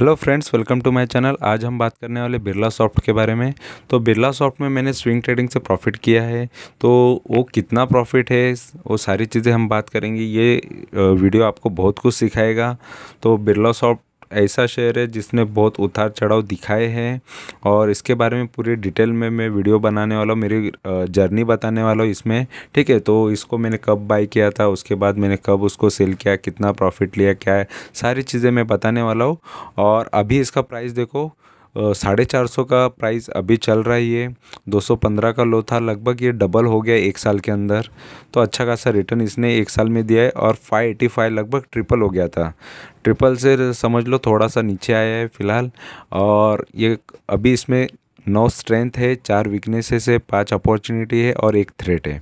hello friends welcome to my channel आज हम बात करने वाले बिरला सॉफ्ट के बारे में तो बिरला सॉफ्ट में मैंने स्विंग ट्रेडिंग से प्रॉफिट किया है तो वो कितना प्रॉफिट है वो सारी चीज़ें हम बात करेंगे ये वीडियो आपको बहुत कुछ सिखाएगा तो बिरला सॉफ्ट ऐसा शेयर है जिसने बहुत उतार चढ़ाव दिखाए हैं और इसके बारे में पूरे डिटेल में मैं वीडियो बनाने वाला हूँ मेरी जर्नी बताने वाला हूँ इसमें ठीक है तो इसको मैंने कब बाई किया था उसके बाद मैंने कब उसको सेल किया कितना प्रॉफिट लिया क्या है सारी चीज़ें मैं बताने वाला हूँ और अभी इसका प्राइस देखो साढ़े चार सौ का प्राइस अभी चल रहा है ये दो सौ पंद्रह का लो था लगभग ये डबल हो गया एक साल के अंदर तो अच्छा खासा रिटर्न इसने एक साल में दिया है और फाइव एटी फाइव लगभग ट्रिपल हो गया था ट्रिपल से समझ लो थोड़ा सा नीचे आया है फ़िलहाल और ये अभी इसमें नौ स्ट्रेंथ है चार वीकनेसेस है पांच अपॉर्चुनिटी है और एक थ्रेट है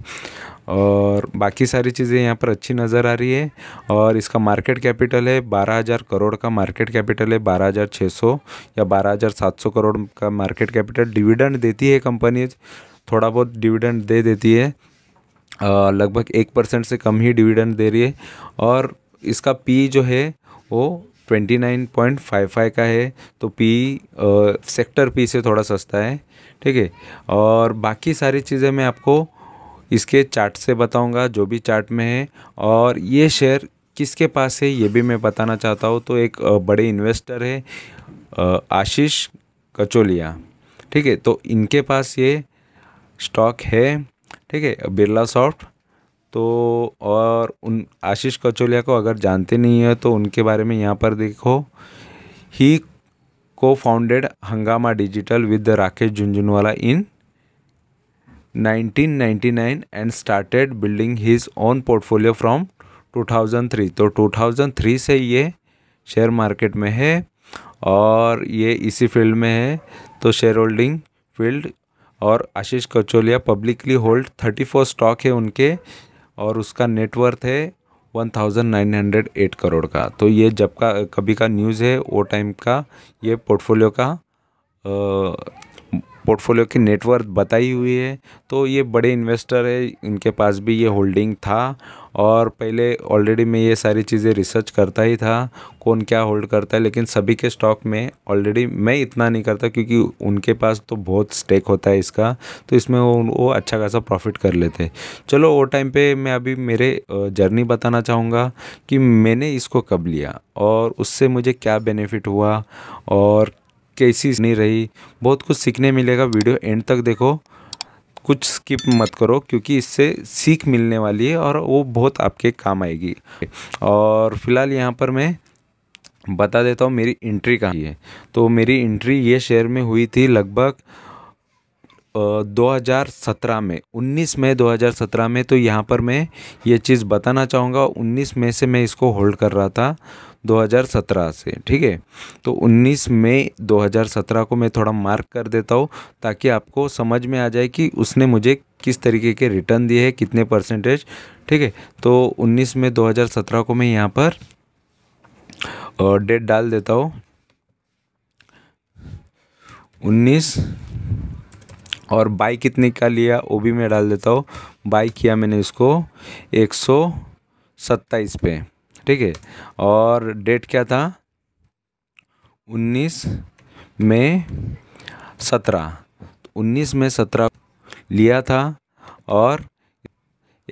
और बाकी सारी चीज़ें यहाँ पर अच्छी नज़र आ रही है और इसका मार्केट कैपिटल है बारह हज़ार करोड़ का मार्केट कैपिटल है बारह हज़ार छः सौ या बारह हज़ार सात सौ करोड़ का मार्केट कैपिटल डिविडेंड देती है कंपनी थोड़ा बहुत डिविडेंड दे देती है लगभग एक परसेंट से कम ही डिविडेंड दे रही है और इसका पी जो है वो twenty nine point five five का है तो पी सेक्टर पी से थोड़ा सस्ता है ठीक है और बाकी सारी चीज़ें मैं आपको इसके चार्ट से बताऊंगा जो भी चार्ट में है और ये शेयर किसके पास है ये भी मैं बताना चाहता हूँ तो एक बड़े इन्वेस्टर है आशीष कचोलिया ठीक है तो इनके पास ये स्टॉक है ठीक है बिरला सॉफ्ट तो और उन आशीष कचोलिया को अगर जानते नहीं है तो उनके बारे में यहाँ पर देखो ही co founded Hungama digital with Rakesh Jhunjhunwala in 1999 and started building his own portfolio from 2003 to 2003 से ये शेयर मार्केट में है और ये इसी फील्ड में है तो शेयर होल्डिंग फील्ड और Ashish Kacholia publicly hold thirty four stock है उनके और उसका नेटवर्थ है one thousand nine hundred eight crore का तो ये जब का कभी का न्यूज़ है वो टाइम का ये पोर्टफोलियो का आ, पोर्टफोलियो की नेटवर्थ बताई हुई है तो ये बड़े इन्वेस्टर है इनके पास भी ये होल्डिंग था और पहले ऑलरेडी मैं ये सारी चीज़ें रिसर्च करता ही था कौन क्या होल्ड करता है लेकिन सभी के स्टॉक में ऑलरेडी मैं इतना नहीं करता क्योंकि उनके पास तो बहुत स्टेक होता है इसका तो इसमें वो वो अच्छा खासा प्रॉफिट कर लेते चलो वो टाइम पे मैं अभी मेरे जर्नी बताना चाहूँगा कि मैंने इसको कब लिया और उससे मुझे क्या बेनिफिट हुआ और कैसी नहीं रही बहुत कुछ सीखने मिलेगा वीडियो एंड तक देखो कुछ स्किप मत करो क्योंकि इससे सीख मिलने वाली है और वो बहुत आपके काम आएगी और फिलहाल यहाँ पर मैं बता देता हूँ मेरी इंट्री कहाँ है तो मेरी इंट्री ये शहर में हुई थी लगभग 2017 में 19 मई 2017 में तो यहाँ पर मैं ये चीज़ बताना चाहूँगा 19 मई से मैं इसको होल्ड कर रहा था 2017 से ठीक है तो 19 मई 2017 को मैं थोड़ा मार्क कर देता हूँ ताकि आपको समझ में आ जाए कि उसने मुझे किस तरीके के रिटर्न दिए हैं कितने परसेंटेज ठीक है तो 19 मई 2017 को मैं यहाँ पर डेट डाल देता हूँ 19 और बाई कितने का लिया वो भी मैं डाल देता हूँ बाई किया मैंने इसको एक सौ सत्ताईस पे ठीक है और डेट क्या था उन्नीस में सत्रह तो उन्नीस में सत्रह लिया था और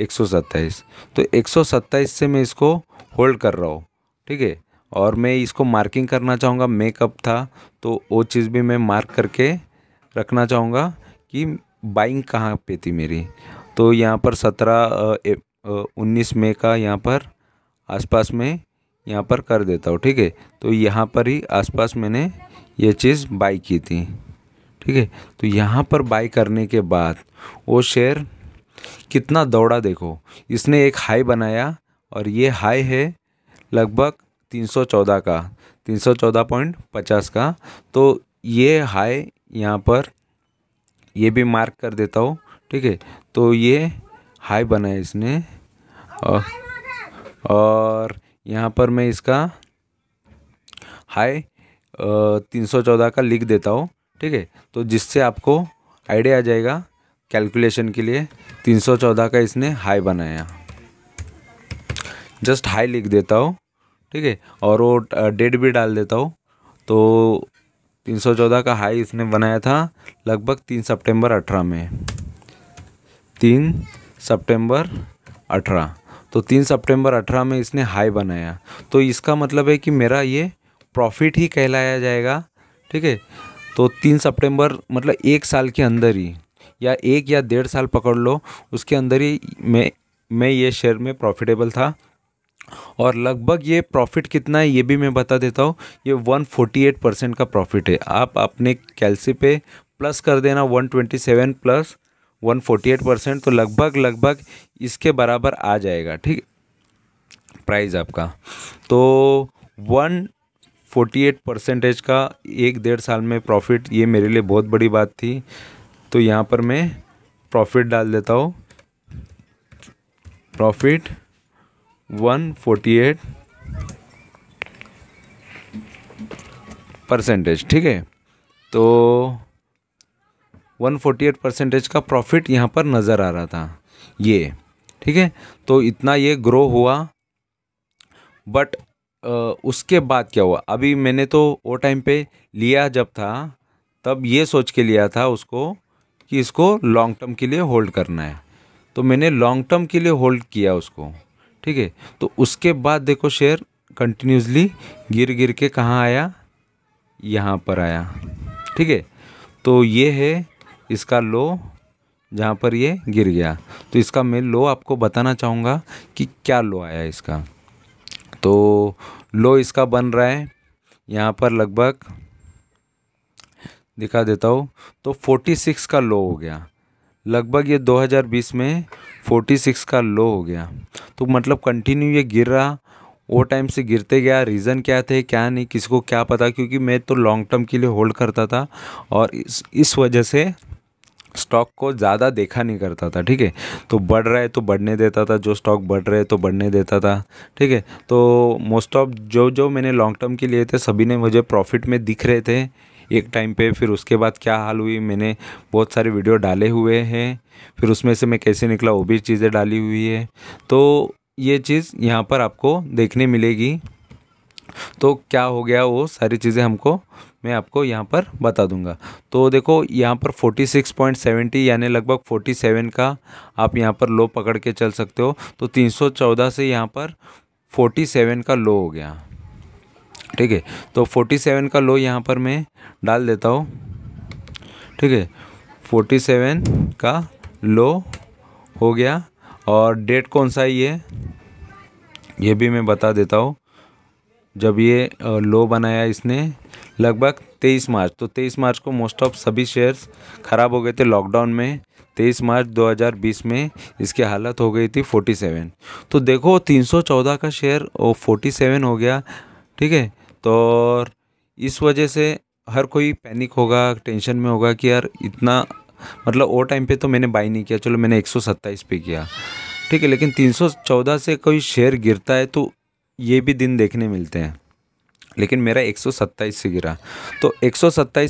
एक सौ सत्ताईस तो एक सौ सत्ताईस से मैं इसको होल्ड कर रहा हूँ ठीक है और मैं इसको मार्किंग करना चाहूँगा मेकअप था तो वो चीज़ भी मैं मार्क करके रखना चाहूँगा कि बाइंग कहाँ पे थी मेरी तो यहाँ पर सत्रह उन्नीस मई का यहाँ पर आसपास में यहाँ पर कर देता हूँ ठीक है तो यहाँ पर ही आसपास मैंने ये चीज़ बाई की थी ठीक है तो यहाँ पर बाई करने के बाद वो शेयर कितना दौड़ा देखो इसने एक हाई बनाया और ये हाई है लगभग 314 का 314.50 का तो ये हाई यहाँ पर ये भी मार्क कर देता हूँ ठीक है तो ये हाई बनाया इसने और, और यहाँ पर मैं इसका हाई तीन सौ चौदह का लिख देता हूँ ठीक है तो जिससे आपको आइडिया आ जाएगा कैलकुलेशन के लिए तीन सौ चौदह का इसने हाई बनाया जस्ट हाई लिख देता हूँ ठीक है और वो डेट भी डाल देता हूँ तो 314 का हाई इसने बनाया था लगभग तीन सितंबर अठारह में तीन सितंबर अठारह तो तीन सितंबर अठारह में इसने हाई बनाया तो इसका मतलब है कि मेरा ये प्रॉफिट ही कहलाया जाएगा ठीक है तो तीन सितंबर मतलब एक साल के अंदर ही या एक या डेढ़ साल पकड़ लो उसके अंदर ही मैं मैं ये शेयर में प्रॉफिटेबल था और लगभग ये प्रॉफिट कितना है ये भी मैं बता देता हूँ ये 148 परसेंट का प्रॉफिट है आप अपने कैलसी पे प्लस कर देना 127 प्लस 148 परसेंट तो लगभग लगभग इसके बराबर आ जाएगा ठीक प्राइस आपका तो 148 परसेंटेज का एक डेढ़ साल में प्रॉफिट ये मेरे लिए बहुत बड़ी बात थी तो यहाँ पर मैं प्रॉफिट डाल देता हूँ profit one forty eight percentage ठीक है तो वन फोर्टी एट परसेंटेज का प्रॉफिट यहाँ पर नज़र आ रहा था ये ठीक है तो इतना ये ग्रो हुआ बट उसके बाद क्या हुआ अभी मैंने तो वो टाइम पे लिया जब था तब ये सोच के लिया था उसको कि इसको लॉन्ग टर्म के लिए होल्ड करना है तो मैंने लॉन्ग टर्म के लिए होल्ड किया उसको ठीक है तो उसके बाद देखो शेयर कंटिन्यूसली गिर गिर के कहाँ आया यहाँ पर आया ठीक है तो ये है इसका लो जहाँ पर ये गिर गया तो इसका मैं लो आपको बताना चाहूँगा कि क्या लो आया इसका तो लो इसका बन रहा है यहाँ पर लगभग दिखा देता हूँ तो 46 का लो हो गया लगभग ये 2020 में 46 का लो हो गया तो मतलब कंटिन्यू ये गिर रहा वो टाइम से गिरते गया रीज़न क्या थे क्या नहीं किसको क्या पता क्योंकि मैं तो लॉन्ग टर्म के लिए होल्ड करता था और इस इस वजह से स्टॉक को ज़्यादा देखा नहीं करता था ठीक है तो बढ़ रहा है तो बढ़ने देता था जो स्टॉक बढ़ रहे तो बढ़ने देता था ठीक है तो मोस्ट ऑफ जो जो मैंने लॉन्ग टर्म के लिए थे सभी ने मुझे प्रॉफिट में दिख रहे थे एक टाइम पे फिर उसके बाद क्या हाल हुई मैंने बहुत सारे वीडियो डाले हुए हैं फिर उसमें से मैं कैसे निकला वो भी चीज़ें डाली हुई है तो ये चीज़ यहाँ पर आपको देखने मिलेगी तो क्या हो गया वो सारी चीज़ें हमको मैं आपको यहाँ पर बता दूंगा तो देखो यहाँ पर 46.70 यानी लगभग 47 का आप यहाँ पर लो पकड़ के चल सकते हो तो 314 से यहाँ पर 47 का लो हो गया ठीक है तो फोर्टी सेवन का लो यहाँ पर मैं डाल देता हूँ ठीक है फोर्टी सेवन का लो हो गया और डेट कौन सा है ये ये भी मैं बता देता हूँ जब ये लो बनाया इसने लगभग तेईस मार्च तो तेईस मार्च को मोस्ट ऑफ सभी शेयर्स ख़राब हो गए थे लॉकडाउन में तेईस मार्च 2020 में इसकी हालत हो गई थी 47 तो देखो 314 का शेयर ओ 47 हो गया ठीक है तो इस वजह से हर कोई पैनिक होगा टेंशन में होगा कि यार इतना मतलब वो टाइम पे तो मैंने बाई नहीं किया चलो मैंने एक पे किया ठीक है लेकिन 314 से कोई शेयर गिरता है तो ये भी दिन देखने मिलते हैं लेकिन मेरा एक से गिरा तो एक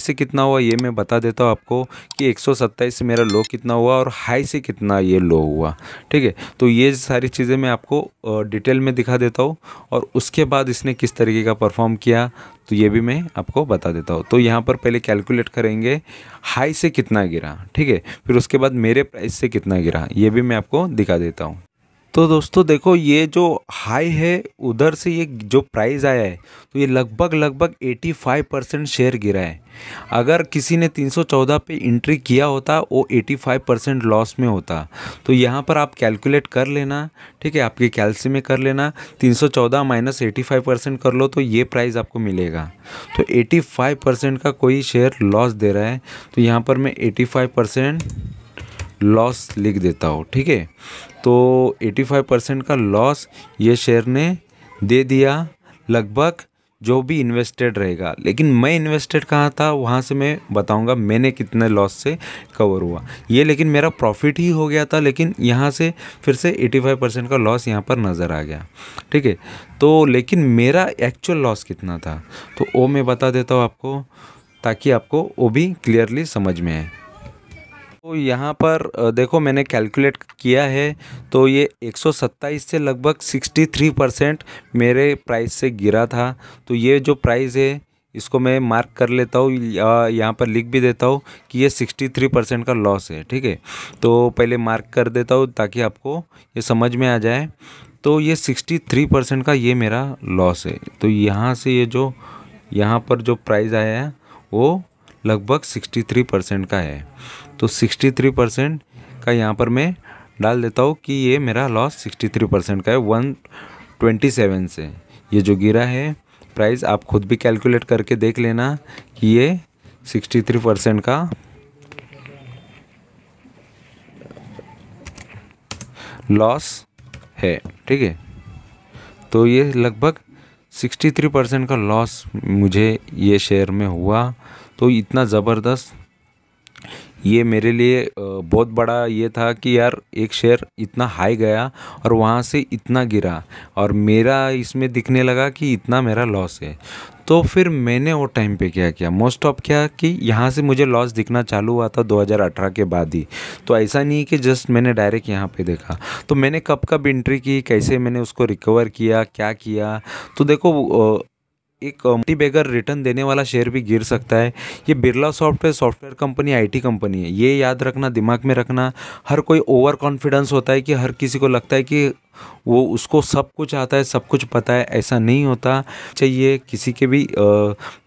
से कितना हुआ ये मैं बता देता हूँ आपको कि एक से मेरा लो कितना हुआ और हाई से कितना ये लो हुआ ठीक है तो ये सारी चीज़ें मैं आपको डिटेल में दिखा देता हूँ और उसके बाद इसने किस तरीके का परफॉर्म किया तो ये भी मैं आपको बता देता हूँ तो यहाँ पर पहले कैलकुलेट करेंगे हाई से कितना गिरा ठीक है फिर उसके बाद मेरे प्राइस से कितना गिरा ये भी मैं आपको दिखा देता हूँ तो दोस्तों देखो ये जो हाई है उधर से ये जो प्राइस आया है तो ये लगभग लगभग 85 परसेंट शेयर गिरा है अगर किसी ने 314 पे इंट्री किया होता वो 85 परसेंट लॉस में होता तो यहाँ पर आप कैलकुलेट कर लेना ठीक है आपके कैलसी में कर लेना 314 माइनस 85 परसेंट कर लो तो ये प्राइस आपको मिलेगा तो 85 परसेंट का कोई शेयर लॉस दे रहा है तो यहाँ पर मैं एटी परसेंट लॉस लिख देता हूँ ठीक है तो 85 परसेंट का लॉस ये शेयर ने दे दिया लगभग जो भी इन्वेस्टेड रहेगा लेकिन मैं इन्वेस्टेड कहाँ था वहाँ से मैं बताऊँगा मैंने कितने लॉस से कवर हुआ ये लेकिन मेरा प्रॉफिट ही हो गया था लेकिन यहाँ से फिर से 85 परसेंट का लॉस यहाँ पर नज़र आ गया ठीक है तो लेकिन मेरा एक्चुअल लॉस कितना था तो वो मैं बता देता हूँ आपको ताकि आपको वो भी क्लियरली समझ में आए तो यहाँ पर देखो मैंने कैलकुलेट किया है तो ये 127 से लगभग 63 परसेंट मेरे प्राइस से गिरा था तो ये जो प्राइस है इसको मैं मार्क कर लेता हूँ यहाँ पर लिख भी देता हूँ कि ये 63 परसेंट का लॉस है ठीक है तो पहले मार्क कर देता हूँ ताकि आपको ये समझ में आ जाए तो ये 63 परसेंट का ये मेरा लॉस है तो यहाँ से ये जो यहाँ पर जो प्राइस आया है वो लगभग 63 परसेंट का है तो 63 परसेंट का यहाँ पर मैं डाल देता हूँ कि ये मेरा लॉस 63 परसेंट का है 127 से ये जो गिरा है प्राइस आप खुद भी कैलकुलेट करके देख लेना कि ये 63 परसेंट का लॉस है ठीक है तो ये लगभग 63 परसेंट का लॉस मुझे ये शेयर में हुआ तो इतना ज़बरदस्त ये मेरे लिए बहुत बड़ा ये था कि यार एक शेयर इतना हाई गया और वहाँ से इतना गिरा और मेरा इसमें दिखने लगा कि इतना मेरा लॉस है तो फिर मैंने वो टाइम पे क्या किया मोस्ट ऑफ क्या कि यहाँ से मुझे लॉस दिखना चालू हुआ था 2018 के बाद ही तो ऐसा नहीं कि जस्ट मैंने डायरेक्ट यहाँ पे देखा तो मैंने कब कब इंट्री की कैसे मैंने उसको रिकवर किया क्या किया तो देखो एक मल्टी बेगर रिटर्न देने वाला शेयर भी गिर सकता है ये Birla software software company IT company है ये याद रखना दिमाग में रखना हर कोई ओवर कॉन्फिडेंस होता है कि हर किसी को लगता है कि वो उसको सब कुछ आता है सब कुछ पता है ऐसा नहीं होता चाहिए किसी के भी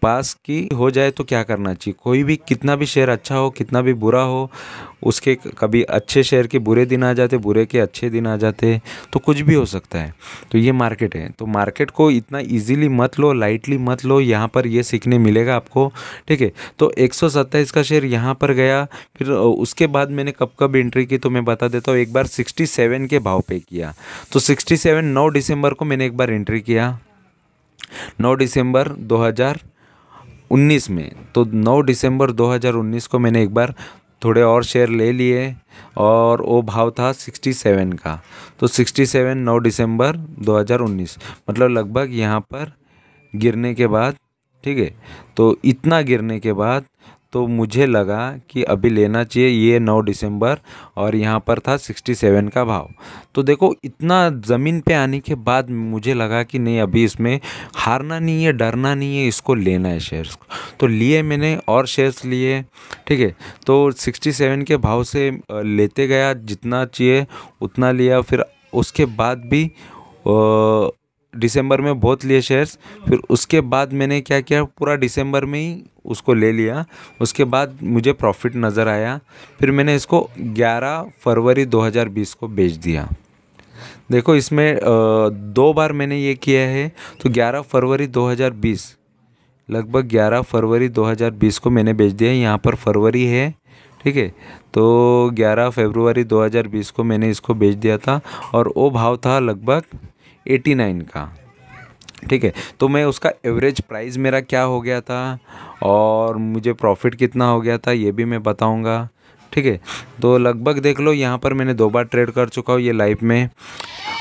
पास की हो जाए तो क्या करना चाहिए कोई भी कितना भी शेयर अच्छा हो कितना भी बुरा हो उसके कभी अच्छे शेयर के बुरे दिन आ जाते बुरे के अच्छे दिन आ जाते तो कुछ भी हो सकता है तो ये मार्केट है तो मार्केट को इतना ईजिली मत लो लाइटली मत लो यहाँ पर ये सीखने मिलेगा आपको ठीक है तो एक का शेयर यहाँ पर गया फिर उसके बाद मैंने कब कब एंट्री की तो मैं बता देता हूँ एक बार 67 के भाव पे किया तो 67 9 दिसंबर को मैंने एक बार एंट्री किया 9 दिसंबर 2019 में तो 9 दिसंबर 2019 को मैंने एक बार थोड़े और शेयर ले लिए और वो भाव था 67 का तो 67 9 दिसंबर 2019 मतलब लगभग यहाँ पर गिरने के बाद ठीक है तो इतना गिरने के बाद तो मुझे लगा कि अभी लेना चाहिए ये नौ दिसंबर और यहाँ पर था सिक्सटी सेवन का भाव तो देखो इतना ज़मीन पे आने के बाद मुझे लगा कि नहीं अभी इसमें हारना नहीं है डरना नहीं है इसको लेना है शेयर्स तो लिए मैंने और शेयर्स लिए ठीक है तो सिक्सटी सेवन के भाव से लेते गया जितना चाहिए उतना लिया फिर उसके बाद भी दिसंबर में बहुत लिए शेयर्स फिर उसके बाद मैंने क्या किया पूरा दिसंबर में ही उसको ले लिया उसके बाद मुझे प्रॉफिट नज़र आया फिर मैंने इसको 11 फरवरी 2020 को बेच दिया देखो इसमें दो बार मैंने ये किया है तो 11 फरवरी 2020 लगभग 11 फरवरी 2020 को मैंने बेच दिया यहाँ पर फरवरी है ठीक है तो 11 फरवरी 2020 को मैंने इसको बेच दिया था और वो भाव था लगभग एटी नाइन का ठीक है तो मैं उसका एवरेज प्राइस मेरा क्या हो गया था और मुझे प्रॉफिट कितना हो गया था ये भी मैं बताऊंगा ठीक है तो लगभग देख लो यहाँ पर मैंने दो बार ट्रेड कर चुका हूँ ये लाइफ में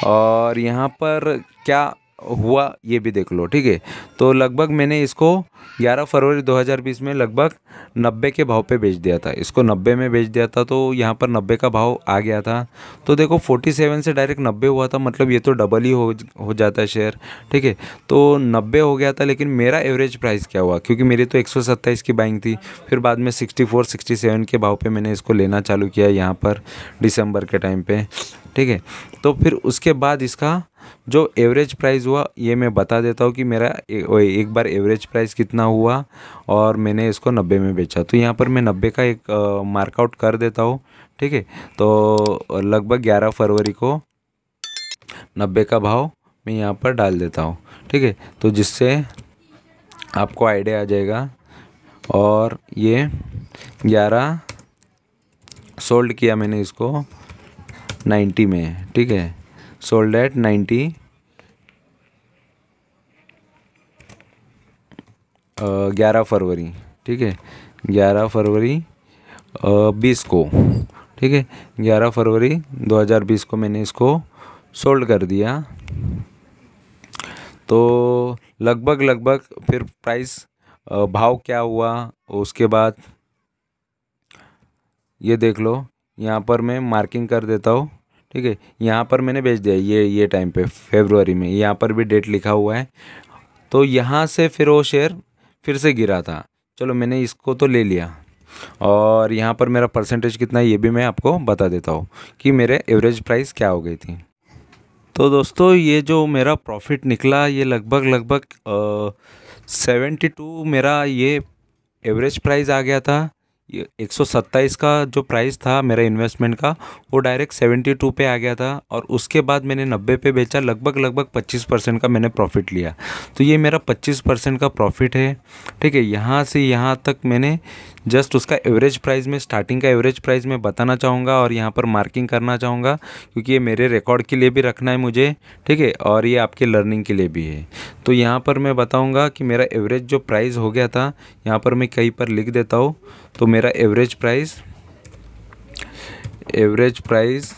और यहाँ पर क्या हुआ ये भी देख लो ठीक है तो लगभग मैंने इसको 11 फरवरी 2020 में लगभग 90 के भाव पे बेच दिया था इसको 90 में बेच दिया था तो यहाँ पर 90 का भाव आ गया था तो देखो 47 से डायरेक्ट 90 हुआ था मतलब ये तो डबल ही हो हो जाता है शेयर ठीक है तो 90 हो गया था लेकिन मेरा एवरेज प्राइस क्या हुआ क्योंकि मेरी तो एक की बाइंग थी फिर बाद में सिक्सटी फोर के भाव पर मैंने इसको लेना चालू किया यहाँ पर दिसंबर के टाइम पर ठीक है तो फिर उसके बाद इसका जो एवरेज प्राइस हुआ ये मैं बता देता हूँ कि मेरा एक बार एवरेज प्राइस कितना हुआ और मैंने इसको नब्बे में बेचा तो यहाँ पर मैं नब्बे का एक मार्कआउट कर देता हूँ ठीक है तो लगभग ग्यारह फरवरी को नब्बे का भाव मैं यहाँ पर डाल देता हूँ ठीक है तो जिससे आपको आइडिया आ जाएगा और ये ग्यारह सोल्ड किया मैंने इसको नाइन्टी में ठीक है sold at 90 uh, ग्यारह फरवरी ठीक है ग्यारह फरवरी uh, बीस को ठीक है ग्यारह फरवरी दो हजार बीस को मैंने इसको सोल्ड कर दिया तो लगभग लगभग फिर प्राइस uh, भाव क्या हुआ उसके बाद ये देख लो यहाँ पर मैं मार्किंग कर देता हूँ ठीक है यहाँ पर मैंने भेज दिया ये ये टाइम पे फेबरवरी में यहाँ पर भी डेट लिखा हुआ है तो यहाँ से फिर वो शेयर फिर से गिरा था चलो मैंने इसको तो ले लिया और यहाँ पर मेरा परसेंटेज कितना है ये भी मैं आपको बता देता हूँ कि मेरे एवरेज प्राइस क्या हो गई थी तो दोस्तों ये जो मेरा प्रॉफिट निकला ये लगभग लगभग सेवेंटी टू मेरा ये एवरेज प्राइस आ गया था ये सत्ताईस का जो प्राइस था मेरा इन्वेस्टमेंट का वो डायरेक्ट 72 पे आ गया था और उसके बाद मैंने 90 पे बेचा लगभग लगभग 25 परसेंट का मैंने प्रॉफिट लिया तो ये मेरा 25 परसेंट का प्रॉफिट है ठीक है यहाँ से यहाँ तक मैंने जस्ट उसका एवरेज प्राइस में स्टार्टिंग का एवरेज प्राइस मैं बताना चाहूँगा और यहाँ पर मार्किंग करना चाहूँगा क्योंकि ये मेरे रिकॉर्ड के लिए भी रखना है मुझे ठीक है और ये आपके लर्निंग के लिए भी है तो यहाँ पर मैं बताऊँगा कि मेरा एवरेज जो प्राइस हो गया था यहाँ पर मैं कहीं पर लिख देता हूँ तो मेरा average price average price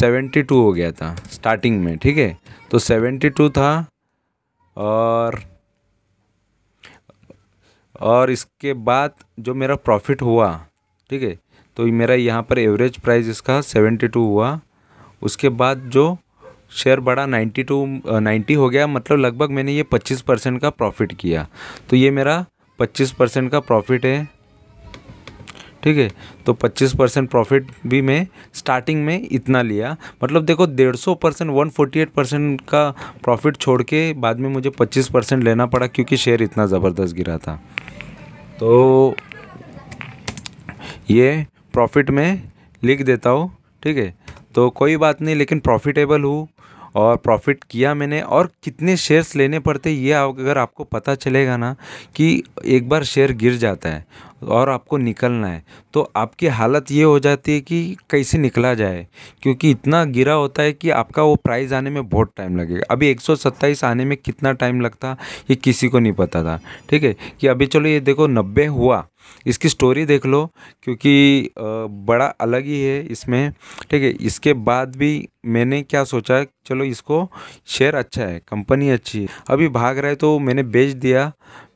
seventy two हो गया था स्टार्टिंग में ठीक है तो सेवेंटी टू था और और इसके बाद जो मेरा प्रॉफिट हुआ ठीक है तो मेरा यहाँ पर एवरेज प्राइस इसका सेवेंटी टू हुआ उसके बाद जो शेयर बढ़ा नाइन्टी टू नाइन्टी हो गया मतलब लगभग मैंने ये पच्चीस परसेंट का प्रॉफिट किया तो ये मेरा पच्चीस परसेंट का प्रॉफिट है ठीक है तो 25 परसेंट प्रॉफिट भी मैं स्टार्टिंग में इतना लिया मतलब देखो डेढ़ सौ percent one forty eight percent का प्रॉफिट छोड़ के बाद में मुझे 25 परसेंट लेना पड़ा क्योंकि शेयर इतना ज़बरदस्त गिरा था तो ये प्रॉफिट में लिख देता हूँ ठीक है तो कोई बात नहीं लेकिन प्रॉफिटेबल हूँ और प्रॉफिट किया मैंने और कितने शेयर्स लेने पड़ते ये अगर आपको पता चलेगा ना कि एक बार शेयर गिर जाता है और आपको निकलना है तो आपकी हालत ये हो जाती है कि कैसे निकला जाए क्योंकि इतना गिरा होता है कि आपका वो प्राइस आने में बहुत टाइम लगेगा अभी एक आने में कितना टाइम लगता ये किसी को नहीं पता था ठीक है कि अभी चलो ये देखो नब्बे हुआ इसकी स्टोरी देख लो क्योंकि बड़ा अलग ही है इसमें ठीक है इसके बाद भी मैंने क्या सोचा चलो इसको शेयर अच्छा है कंपनी अच्छी है अभी भाग रहा है तो मैंने बेच दिया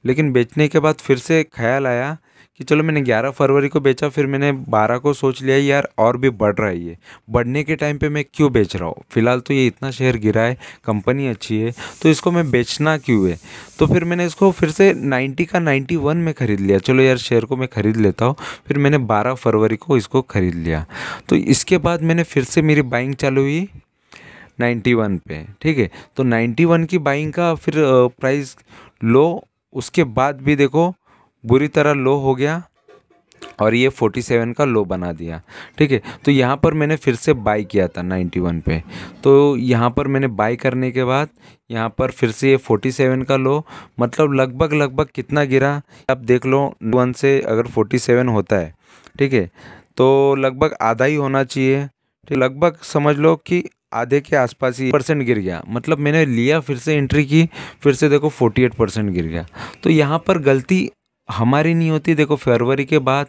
लेकिन बेचने के बाद फिर से ख्याल आया कि चलो मैंने 11 फरवरी को बेचा फिर मैंने 12 को सोच लिया यार और भी बढ़ रहा है ये बढ़ने के टाइम पे मैं क्यों बेच रहा हूँ फिलहाल तो ये इतना शेयर गिरा है कंपनी अच्छी है तो इसको मैं बेचना क्यों है तो फिर मैंने इसको फिर से 90 का 91 में ख़रीद लिया चलो यार शेयर को मैं ख़रीद लेता हूँ फिर मैंने बारह फरवरी को इसको ख़रीद लिया तो इसके बाद मैंने फिर से मेरी बाइंग चालू हुई 91 पे ठीक है तो 91 की बाइंग का फिर प्राइस लो उसके बाद भी देखो बुरी तरह लो हो गया और ये 47 का लो बना दिया ठीक है तो यहाँ पर मैंने फिर से बाई किया था 91 पे तो यहाँ पर मैंने बाई करने के बाद यहाँ पर फिर से ये 47 का लो मतलब लगभग लगभग कितना गिरा आप देख लो वन से अगर 47 होता है ठीक है तो लगभग आधा ही होना चाहिए ठीक लगभग समझ लो कि आधे के आसपास ही परसेंट गिर गया मतलब मैंने लिया फिर से एंट्री की फिर से देखो 48 परसेंट गिर गया तो यहाँ पर गलती हमारी नहीं होती देखो फरवरी के बाद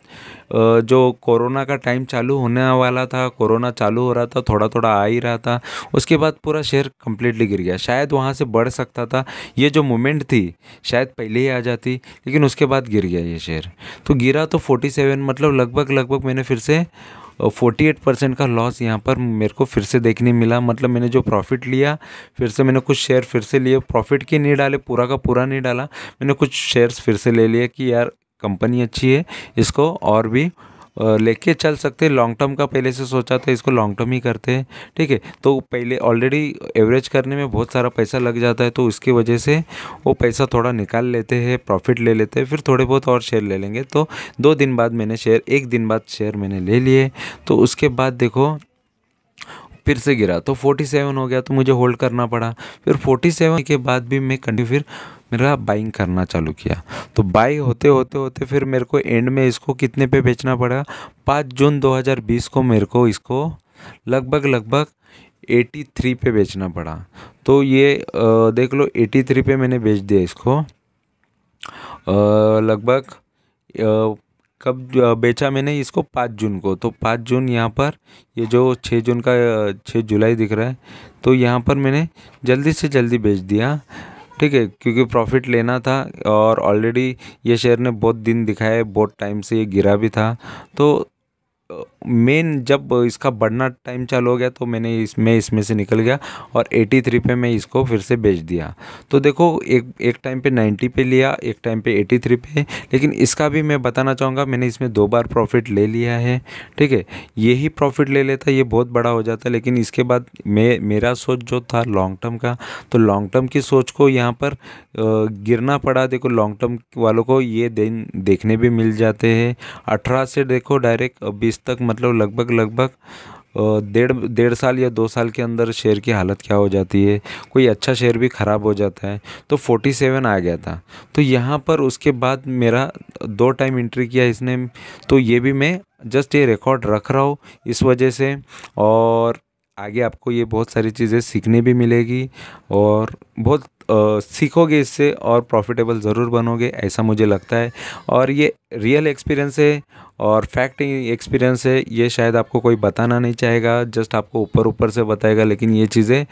जो कोरोना का टाइम चालू होने वाला था कोरोना चालू हो रहा था थोड़ा थोड़ा आ ही रहा था उसके बाद पूरा शेयर कम्प्लीटली गिर गया शायद वहाँ से बढ़ सकता था ये जो मूवमेंट थी शायद पहले ही आ जाती लेकिन उसके बाद गिर गया ये शेयर तो गिरा तो फोर्टी सेवन मतलब लगभग लगभग मैंने फिर से फोर्टी एट परसेंट का लॉस यहाँ पर मेरे को फिर से देखने मिला मतलब मैंने जो प्रॉफिट लिया फिर से मैंने कुछ शेयर फिर से लिए प्रॉफिट के नहीं डाले पूरा का पूरा नहीं डाला मैंने कुछ शेयर्स फिर से ले लिए कि यार कंपनी अच्छी है इसको और भी लेके चल सकते हैं लॉन्ग टर्म का पहले से सोचा था इसको लॉन्ग टर्म ही करते हैं ठीक है तो पहले ऑलरेडी एवरेज करने में बहुत सारा पैसा लग जाता है तो उसकी वजह से वो पैसा थोड़ा निकाल लेते हैं प्रॉफिट ले लेते हैं फिर थोड़े बहुत और शेयर ले लेंगे तो दो दिन बाद मैंने शेयर एक दिन बाद शेयर मैंने ले लिए तो उसके बाद देखो फिर से गिरा तो 47 हो गया तो मुझे होल्ड करना पड़ा फिर 47 के बाद भी मैं कंटिन्यू फिर मेरा बाइंग करना चालू किया तो बाई होते होते होते फिर मेरे को एंड में इसको कितने पे बेचना पड़ा पाँच जून 2020 को मेरे को इसको लगभग लगभग 83 पे बेचना पड़ा तो ये देख लो 83 पे मैंने बेच दिया इसको लगभग कब बेचा मैंने इसको पाँच जून को तो पाँच जून यहाँ पर ये जो छः जून का छः जुलाई दिख रहा है तो यहाँ पर मैंने जल्दी से जल्दी बेच दिया ठीक है क्योंकि प्रॉफिट लेना था और ऑलरेडी ये शेयर ने बहुत दिन दिखाए बहुत टाइम से ये गिरा भी था तो मेन जब इसका बढ़ना टाइम चालू हो गया तो मैंने इसमें इसमें से निकल गया और 83 पे मैं इसको फिर से बेच दिया तो देखो एक एक टाइम पे 90 पे लिया एक टाइम पे 83 पे लेकिन इसका भी मैं बताना चाहूँगा मैंने इसमें दो बार प्रॉफिट ले लिया है ठीक है यही प्रॉफिट ले लेता ये बहुत बड़ा हो जाता लेकिन इसके बाद मैं मेरा सोच जो था लॉन्ग टर्म का तो लॉन्ग टर्म की सोच को यहाँ पर गिरना पड़ा देखो लॉन्ग टर्म वालों को ये दिन देखने भी मिल जाते हैं अठारह से देखो डायरेक्ट बीस बीस तक मतलब लगभग लगभग डेढ़ डेढ़ साल या दो साल के अंदर शेयर की हालत क्या हो जाती है कोई अच्छा शेयर भी ख़राब हो जाता है तो फोर्टी सेवन आ गया था तो यहाँ पर उसके बाद मेरा दो टाइम इंट्री किया इसने तो ये भी मैं जस्ट ये रिकॉर्ड रख रहा हूँ इस वजह से और आगे आपको ये बहुत सारी चीज़ें सीखने भी मिलेगी और बहुत सीखोगे इससे और प्रॉफिटेबल ज़रूर बनोगे ऐसा मुझे लगता है और ये रियल एक्सपीरियंस है और फैक्ट एक्सपीरियंस है ये शायद आपको कोई बताना नहीं चाहेगा जस्ट आपको ऊपर ऊपर से बताएगा लेकिन ये चीज़ें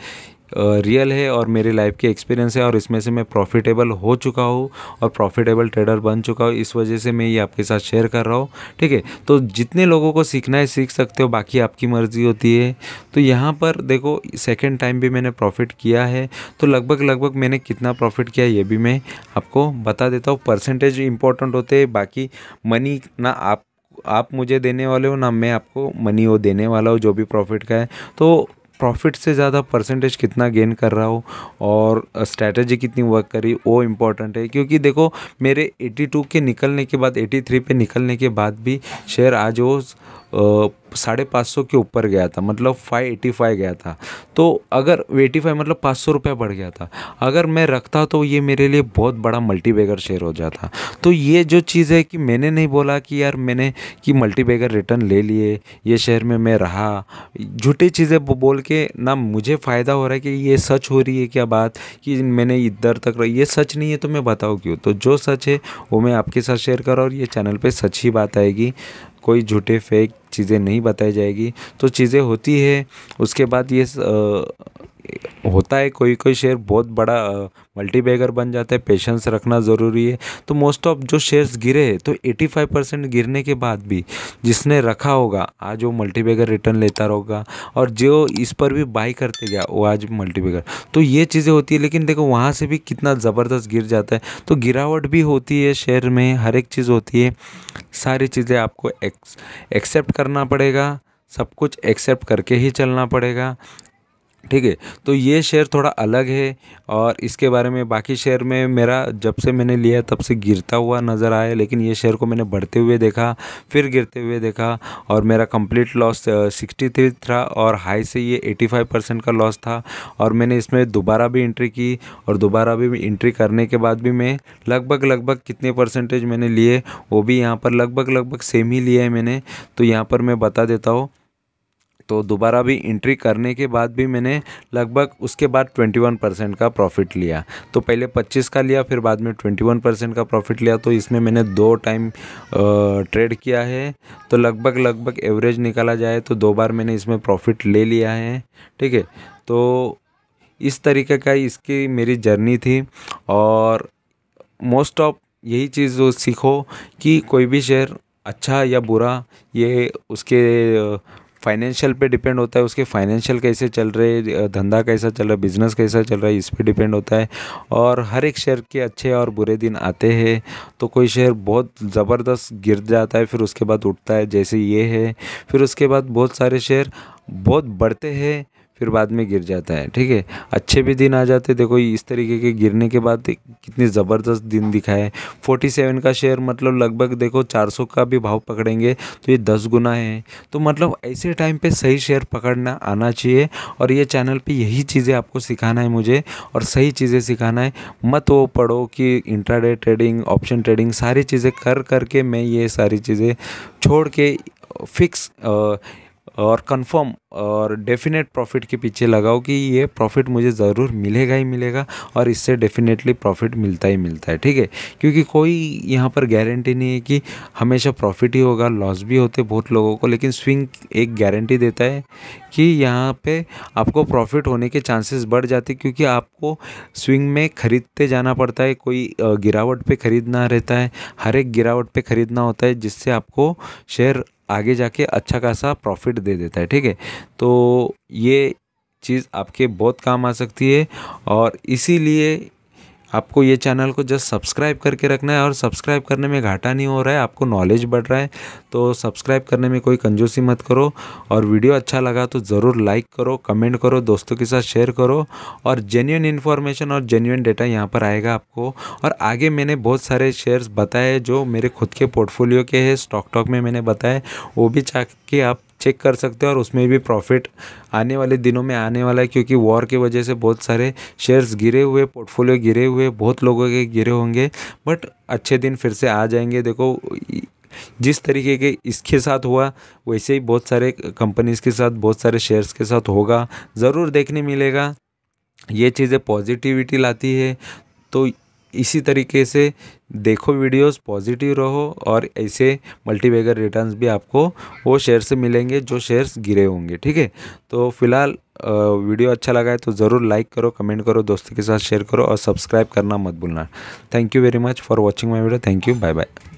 रियल है और मेरी लाइफ की एक्सपीरियंस है और इसमें से मैं प्रॉफिटेबल हो चुका हूँ और प्रॉफिटेबल ट्रेडर बन चुका हूँ इस वजह से मैं ये आपके साथ शेयर कर रहा हूँ ठीक है तो जितने लोगों को सीखना है सीख सकते हो बाकी आपकी मर्ज़ी होती है तो यहाँ पर देखो सेकेंड टाइम भी मैंने प्रॉफिट किया है तो लगभग लगभग मैंने कितना प्रॉफिट किया ये भी मैं आपको बता देता हूँ परसेंटेज इंपॉर्टेंट होते हैं बाकी मनी ना आप आप मुझे देने वाले हो ना मैं आपको मनी वो देने वाला हूँ जो भी प्रॉफिट का है तो प्रॉफिट से ज़्यादा परसेंटेज कितना गेन कर रहा हो और स्ट्रैटेजी कितनी वर्क करी वो इम्पॉर्टेंट है क्योंकि देखो मेरे 82 के निकलने के बाद 83 पे निकलने के बाद भी शेयर आज वो साढ़े पाँच सौ के ऊपर गया था मतलब फाइव एटी फाइव गया था तो अगर एटी फाइव मतलब पाँच सौ रुपये बढ़ गया था अगर मैं रखता तो ये मेरे लिए बहुत बड़ा मल्टीबैगर शेयर हो जाता तो ये जो चीज़ है कि मैंने नहीं बोला कि यार मैंने कि मल्टीबैगर रिटर्न ले लिए ये शेयर में मैं रहा झूठी चीज़ें बोल के ना मुझे फ़ायदा हो रहा है कि ये सच हो रही है क्या बात कि मैंने इधर तक ये सच नहीं है तो मैं बताऊँ क्यों तो जो सच है वो मैं आपके साथ शेयर कर रहा और ये चैनल पर सच ही बात आएगी कोई झूठे फेक चीज़ें नहीं बताई जाएगी तो चीज़ें होती है उसके बाद ये होता है कोई कोई शेयर बहुत बड़ा मल्टी बैगर बन जाता है पेशेंस रखना ज़रूरी है तो मोस्ट ऑफ जो शेयर्स गिरे तो 85 परसेंट गिरने के बाद भी जिसने रखा होगा आज वो मल्टी बैगर रिटर्न लेता रहोगा और जो इस पर भी बाई करते गया वो आज मल्टी बैगर तो ये चीज़ें होती है लेकिन देखो वहाँ से भी कितना ज़बरदस्त गिर जाता है तो गिरावट भी होती है शेयर में हर एक चीज़ होती है सारी चीज़ें आपको एक्सेप्ट करना पड़ेगा सब कुछ एक्सेप्ट करके ही चलना पड़ेगा ठीक है तो ये शेयर थोड़ा अलग है और इसके बारे में बाकी शेयर में मेरा जब से मैंने लिया तब से गिरता हुआ नज़र आया लेकिन ये शेयर को मैंने बढ़ते हुए देखा फिर गिरते हुए देखा और मेरा कंप्लीट लॉस सिक्सटी थ्री था और हाई से ये एटी फाइव परसेंट का लॉस था और मैंने इसमें दोबारा भी इंट्री की और दोबारा भी इंट्री करने के बाद भी मैं लगभग लगभग कितने परसेंटेज मैंने लिए वो भी यहाँ पर लगभग लगभग सेम ही लिया है मैंने तो यहाँ पर मैं बता देता हूँ तो दोबारा भी इंट्री करने के बाद भी मैंने लगभग उसके बाद 21 परसेंट का प्रॉफिट लिया तो पहले 25 का लिया फिर बाद में 21 परसेंट का प्रॉफिट लिया तो इसमें मैंने दो टाइम ट्रेड किया है तो लगभग लगभग एवरेज निकाला जाए तो दो बार मैंने इसमें प्रॉफिट ले लिया है ठीक है तो इस तरीके का इसकी मेरी जर्नी थी और मोस्ट ऑफ यही चीज़ सीखो कि कोई भी शेयर अच्छा या बुरा ये उसके फाइनेंशियल पे डिपेंड होता है उसके फाइनेंशियल कैसे चल रहे धंधा कैसा चल रहा है बिज़नेस कैसा चल रहा है इस पर डिपेंड होता है और हर एक शेयर के अच्छे और बुरे दिन आते हैं तो कोई शेयर बहुत ज़बरदस्त गिर जाता है फिर उसके बाद उठता है जैसे ये है फिर उसके बाद बहुत सारे शेयर बहुत बढ़ते हैं फिर बाद में गिर जाता है ठीक है अच्छे भी दिन आ जाते देखो इस तरीके के गिरने के बाद कितने ज़बरदस्त दिन दिखाए फोर्टी सेवन का शेयर मतलब लगभग देखो चार सौ का भी भाव पकड़ेंगे तो ये दस गुना है तो मतलब ऐसे टाइम पे सही शेयर पकड़ना आना चाहिए और ये चैनल पे यही चीज़ें आपको सिखाना है मुझे और सही चीज़ें सिखाना है मत वो पढ़ो कि इंट्राडे ट्रेडिंग ऑप्शन ट्रेडिंग सारी चीज़ें कर करके मैं ये सारी चीज़ें छोड़ के फिक्स और कंफर्म और डेफिनेट प्रॉफिट के पीछे लगाओ कि ये प्रॉफिट मुझे ज़रूर मिलेगा ही मिलेगा और इससे डेफिनेटली प्रॉफिट मिलता ही मिलता है ठीक है क्योंकि कोई यहाँ पर गारंटी नहीं है कि हमेशा प्रॉफिट ही होगा लॉस भी होते बहुत लोगों को लेकिन स्विंग एक गारंटी देता है कि यहाँ पे आपको प्रॉफिट होने के चांसेस बढ़ जाते क्योंकि आपको स्विंग में ख़रीदते जाना पड़ता है कोई गिरावट पर ख़रीदना रहता है हर एक गिरावट पर ख़रीदना होता है जिससे आपको शेयर आगे जाके अच्छा खासा प्रॉफिट दे देता है ठीक है तो ये चीज़ आपके बहुत काम आ सकती है और इसीलिए आपको ये चैनल को जस्ट सब्सक्राइब करके रखना है और सब्सक्राइब करने में घाटा नहीं हो रहा है आपको नॉलेज बढ़ रहा है तो सब्सक्राइब करने में कोई कंजूसी मत करो और वीडियो अच्छा लगा तो ज़रूर लाइक करो कमेंट करो दोस्तों के साथ शेयर करो और जेन्यून इन्फॉर्मेशन और जेन्यून डेटा यहाँ पर आएगा आपको और आगे मैंने बहुत सारे शेयर्स बताए जो मेरे खुद के पोर्टफोलियो के हैं स्टॉक टॉक में मैंने बताए वो भी चाह के आप चेक कर सकते हो और उसमें भी प्रॉफिट आने वाले दिनों में आने वाला है क्योंकि वॉर की वजह से बहुत सारे शेयर्स गिरे हुए पोर्टफोलियो गिरे हुए बहुत लोगों के गिरे होंगे बट अच्छे दिन फिर से आ जाएंगे देखो जिस तरीके के इसके साथ हुआ वैसे ही बहुत सारे कंपनीज़ के साथ बहुत सारे शेयर्स के साथ होगा ज़रूर देखने मिलेगा ये चीज़ें पॉजिटिविटी लाती है तो इसी तरीके से देखो वीडियोस पॉजिटिव रहो और ऐसे मल्टीबैगर रिटर्न्स भी आपको वो शेयर से मिलेंगे जो शेयर्स गिरे होंगे ठीक है तो फिलहाल वीडियो अच्छा लगा है तो ज़रूर लाइक करो कमेंट करो दोस्तों के साथ शेयर करो और सब्सक्राइब करना मत भूलना thank you very much for watching my video thank you bye bye